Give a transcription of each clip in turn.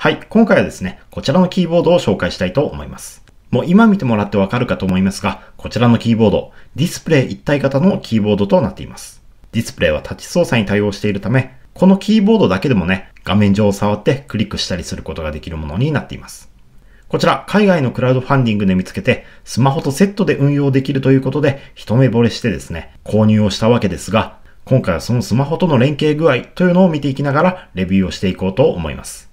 はい、今回はですね、こちらのキーボードを紹介したいと思います。もう今見てもらってわかるかと思いますが、こちらのキーボード、ディスプレイ一体型のキーボードとなっています。ディスプレイはタッチ操作に対応しているため、このキーボードだけでもね、画面上を触ってクリックしたりすることができるものになっています。こちら、海外のクラウドファンディングで見つけて、スマホとセットで運用できるということで、一目惚れしてですね、購入をしたわけですが、今回はそのスマホとの連携具合というのを見ていきながら、レビューをしていこうと思います。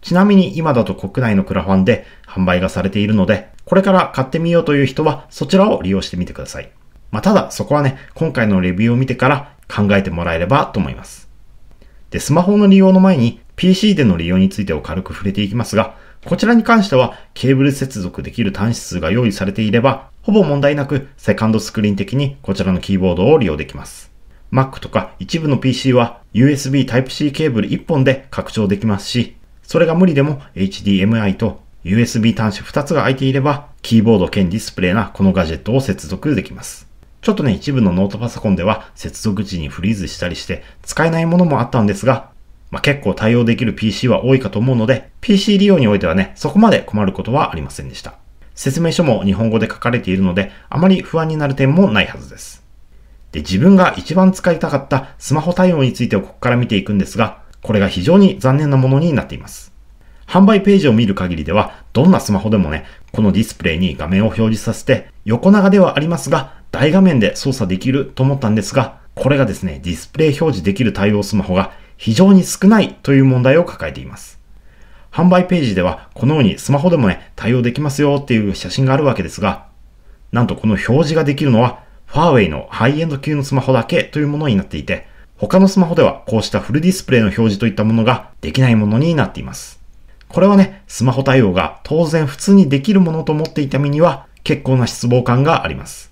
ちなみに今だと国内のクラファンで販売がされているので、これから買ってみようという人はそちらを利用してみてください。まあ、ただそこはね、今回のレビューを見てから考えてもらえればと思います。で、スマホの利用の前に PC での利用についてを軽く触れていきますが、こちらに関してはケーブル接続できる端子数が用意されていれば、ほぼ問題なくセカンドスクリーン的にこちらのキーボードを利用できます。Mac とか一部の PC は USB Type-C ケーブル1本で拡張できますし、それが無理でも HDMI と USB 端子2つが空いていれば、キーボード兼ディスプレイなこのガジェットを接続できます。ちょっとね、一部のノートパソコンでは接続時にフリーズしたりして使えないものもあったんですが、まあ、結構対応できる PC は多いかと思うので、PC 利用においてはね、そこまで困ることはありませんでした。説明書も日本語で書かれているので、あまり不安になる点もないはずです。で、自分が一番使いたかったスマホ対応についてをここから見ていくんですが、これが非常に残念なものになっています。販売ページを見る限りでは、どんなスマホでもね、このディスプレイに画面を表示させて、横長ではありますが、大画面で操作できると思ったんですが、これがですね、ディスプレイ表示できる対応スマホが非常に少ないという問題を抱えています。販売ページでは、このようにスマホでもね、対応できますよっていう写真があるわけですが、なんとこの表示ができるのは、ファーウェイのハイエンド級のスマホだけというものになっていて、他のスマホではこうしたフルディスプレイの表示といったものができないものになっています。これはね、スマホ対応が当然普通にできるものと思っていた身には結構な失望感があります。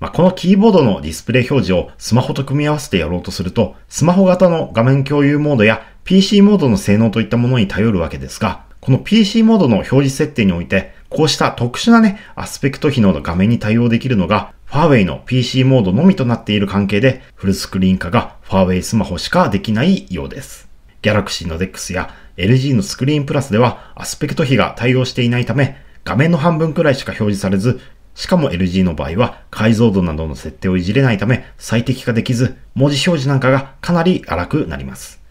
まあ、このキーボードのディスプレイ表示をスマホと組み合わせてやろうとすると、スマホ型の画面共有モードや PC モードの性能といったものに頼るわけですが、この PC モードの表示設定において、こうした特殊なね、アスペクト比の画面に対応できるのが、ファーウェイの PC モードのみとなっている関係で、フルスクリーン化がファーウェイスマホしかできないようです。Galaxy の DeX や LG のスクリーンプラスではアスペクト比が対応していないため、画面の半分くらいしか表示されず、しかも LG の場合は解像度などの設定をいじれないため最適化できず、文字表示なんかがかなり荒くなります。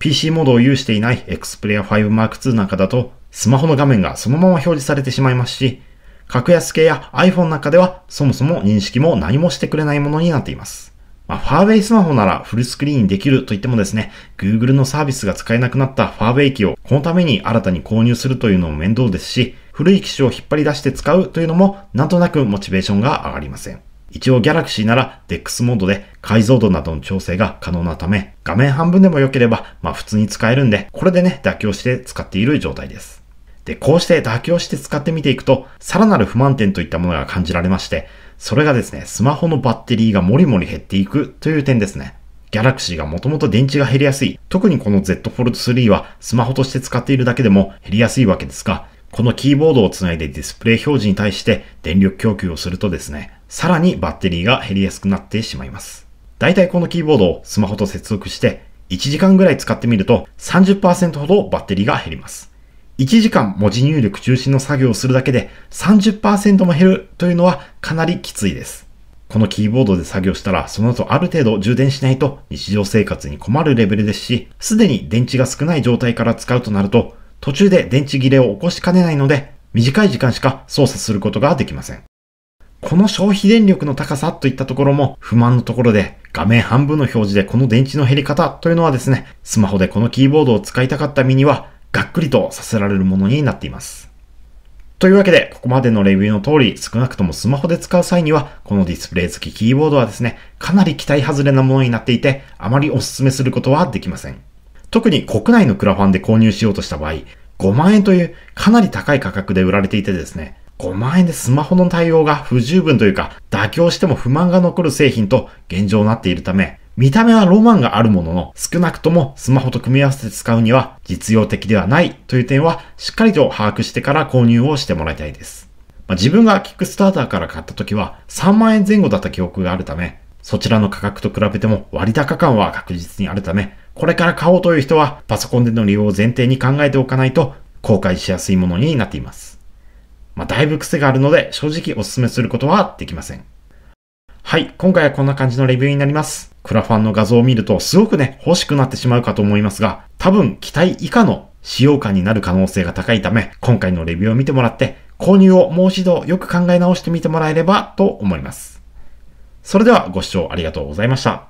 PC モードを有していない Xperia 5 Mark II なんかだと、スマホの画面がそのまま表示されてしまいますし、格安系や iPhone の中ではそもそも認識も何もしてくれないものになっています。まあ、ファーウェイスマホならフルスクリーンできると言ってもですね、Google のサービスが使えなくなったファーウェイ機をこのために新たに購入するというのも面倒ですし、古い機種を引っ張り出して使うというのもなんとなくモチベーションが上がりません。一応 Galaxy なら DeX モードで解像度などの調整が可能なため、画面半分でも良ければ、まあ普通に使えるんで、これでね、妥協して使っている状態です。で、こうして妥協して使ってみていくと、さらなる不満点といったものが感じられまして、それがですね、スマホのバッテリーがもりもり減っていくという点ですね。Galaxy がもともと電池が減りやすい。特にこの Z Fold 3はスマホとして使っているだけでも減りやすいわけですが、このキーボードをつないでディスプレイ表示に対して電力供給をするとですね、さらにバッテリーが減りやすくなってしまいます。だいたいこのキーボードをスマホと接続して1時間ぐらい使ってみると30%ほどバッテリーが減ります。1時間文字入力中心の作業をするだけで30%も減るというのはかなりきついです。このキーボードで作業したらその後ある程度充電しないと日常生活に困るレベルですし、すでに電池が少ない状態から使うとなると途中で電池切れを起こしかねないので短い時間しか操作することができません。この消費電力の高さといったところも不満のところで画面半分の表示でこの電池の減り方というのはですね、スマホでこのキーボードを使いたかった身にはがっくりとさせられるものになっています。というわけで、ここまでのレビューの通り、少なくともスマホで使う際には、このディスプレイ付きキーボードはですね、かなり期待外れなものになっていて、あまりお勧めすることはできません。特に国内のクラファンで購入しようとした場合、5万円というかなり高い価格で売られていてですね、5万円でスマホの対応が不十分というか、妥協しても不満が残る製品と現状になっているため、見た目はロマンがあるものの、少なくともスマホと組み合わせて使うには実用的ではないという点はしっかりと把握してから購入をしてもらいたいです。まあ、自分がキックスターターから買った時は3万円前後だった記憶があるため、そちらの価格と比べても割高感は確実にあるため、これから買おうという人はパソコンでの利用を前提に考えておかないと後悔しやすいものになっています。まあ、だいぶ癖があるので正直お勧めすることはできません。はい、今回はこんな感じのレビューになります。クラファンの画像を見るとすごくね、欲しくなってしまうかと思いますが、多分期待以下の使用感になる可能性が高いため、今回のレビューを見てもらって、購入をもう一度よく考え直してみてもらえればと思います。それではご視聴ありがとうございました。